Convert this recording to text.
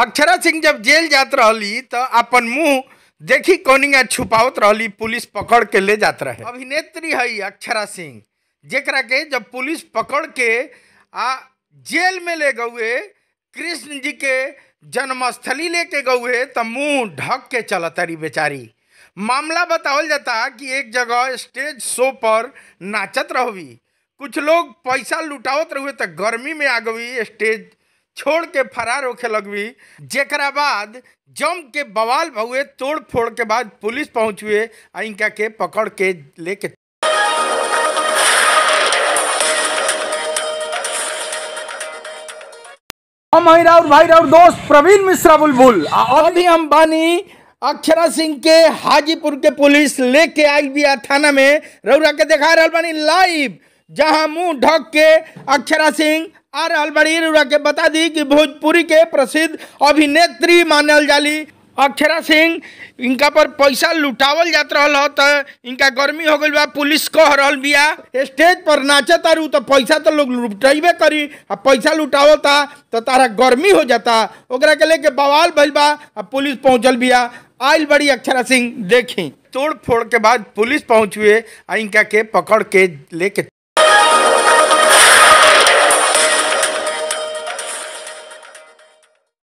अक्षरा सिंह जब जेल जात रही तो अपन मुंह देखी कौनिया छुपावत रही पुलिस पकड़ के ले जात रहे अभिनेत्री है अक्षरा सिंह जरा के जब पुलिस पकड़ के आ जेल में ले गए कृष्ण जी के जन्मस्थली लेके गए तो मुंह ढक के रही बेचारी मामला बतावल जाता कि एक जगह स्टेज शो पर नाचत रहोगी कुछ लोग पैसा लुटावत रहुए तो गर्मी में आ गई स्टेज छोड़ के फरार होके लगवी जरा बाद जम के बवाल भवे तोड़ फोड़ के बाद पुलिस पहुँच हुए इनका के पकड़ के लेके हम और भाई और दोस्त प्रवीण मिश्रा बुलबुल अभी हम बानी अक्षरा सिंह के हाजीपुर के पुलिस लेके आई बिया थाना में रौरा के देखा रहा बानी लाइव जहां मुंह ढक के अक्षरा सिंह आ रहा बड़ी के बता दी कि भोजपुरी के प्रसिद्ध अभिनेत्री मानल जाली अक्षरा सिंह इनका पर पैसा लुटावल जात रहा हो तो इनका गर्मी हो गई बा पुलिस कह रहा बिया स्टेज पर नाचे तारू तो पैसा तो लोग लुटेबे करी आ पैसा लुटावता तो तारा गर्मी हो जाता ओकरा के लेके बवाल भइल बा आ पुलिस पहुंचल बिया आयल बड़ी अक्षरा सिंह देखी तोड़ फोड़ के बाद पुलिस पहुँच हुए आ इनका के पकड़ के लेके